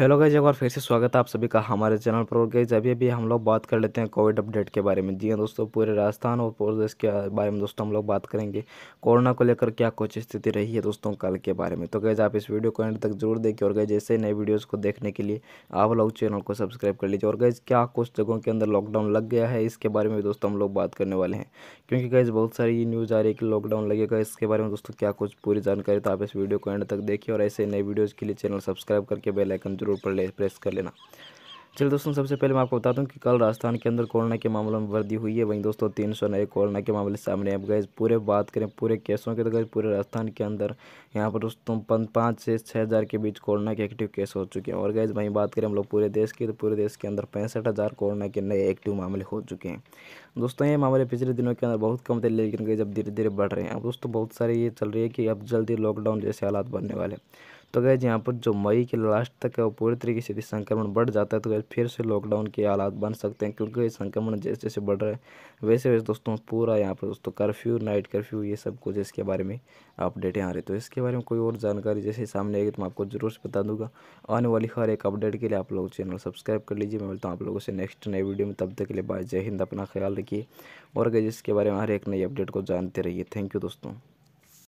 hello guys एक बार फिर से स्वागत है आप सभी का हमारे चैनल पर गाइज अभी अभी हम लोग बात कर लेते हैं कोविड अपडेट के बारे में जी हाँ दोस्तों पूरे राजस्थान और पूरे देश के बारे में दोस्तों हम लोग बात करेंगे कोरोना को लेकर क्या कुछ स्थिति रही है दोस्तों कल के बारे में तो गैज आप इस वीडियो को एंड तक जरूर देखिए और गैज ऐसे नए वीडियोज़ को देखने के लिए आप लोग चैनल को सब्सक्राइब कर लीजिए और गैज क्या कुछ जगहों के अंदर लॉकडाउन लग गया है इसके बारे में भी दोस्तों हम लोग बात करने वाले हैं क्योंकि गैज बहुत सारी न्यूज़ आ रही है कि लॉकडाउन लगेगा इसके बारे में दोस्तों क्या कुछ पूरी जानकारी तो आप इस वीडियो को एंड तक देखिए और ऐसे नए वीडियोज़ के लिए चैनल सब्सक्राइब करके बेलाइकन जरूर ज़रूर पढ़ ले प्रेस कर लेना चलिए दोस्तों सबसे पहले मैं आपको बता दूं कि कल राजस्थान के अंदर कोरोना के मामलों में वृद्धि हुई है वहीं दोस्तों तीन सौ नए कोरोना के मामले सामने अब गए पूरे बात करें पूरे केसों के तो गए पूरे राजस्थान के अंदर यहां पर दोस्तों पाँच से छः हज़ार के बीच कोरोना के एक्टिव केस हो चुके हैं और गए वहीं बात करें हम लोग पूरे देश की तो पूरे देश के अंदर पैंसठ कोरोना के नए एक्टिव मामले हो चुके हैं दोस्तों ये मामले पिछले दिनों के अंदर बहुत कम थे लेकिन गए जब धीरे धीरे बढ़ रहे हैं अब दोस्तों बहुत सारे ये चल रही है कि अब जल्दी लॉकडाउन जैसे हालात बनने वाले हैं तो गैज यहाँ पर जो मई के लास्ट तक है वो पूरी तरीके से यदि संक्रमण बढ़ जाता है तो गैज फिर से लॉकडाउन के हालात बन सकते हैं क्योंकि संक्रमण जैसे जैसे बढ़ रहा है वैसे वैसे दोस्तों पूरा यहाँ पर दोस्तों कर्फ्यू नाइट कर्फ्यू ये सब कुछ इसके बारे में अपडेट यहाँ रही तो इसके बारे में कोई और जानकारी जैसे सामने आएगी तो मैं आपको ज़रूर से बता दूंगा आने वाली हर एक अपडेट के लिए आप लोग चैनल सब्सक्राइब कर लीजिए मैं मिलता हूँ आप लोगों से नेक्स्ट नए वीडियो में तब तक के लिए बाय जय हिंद अपना ख्याल रखिए और गैज इसके बारे में हर एक नई अपडेट को जानते रहिए थैंक यू दोस्तों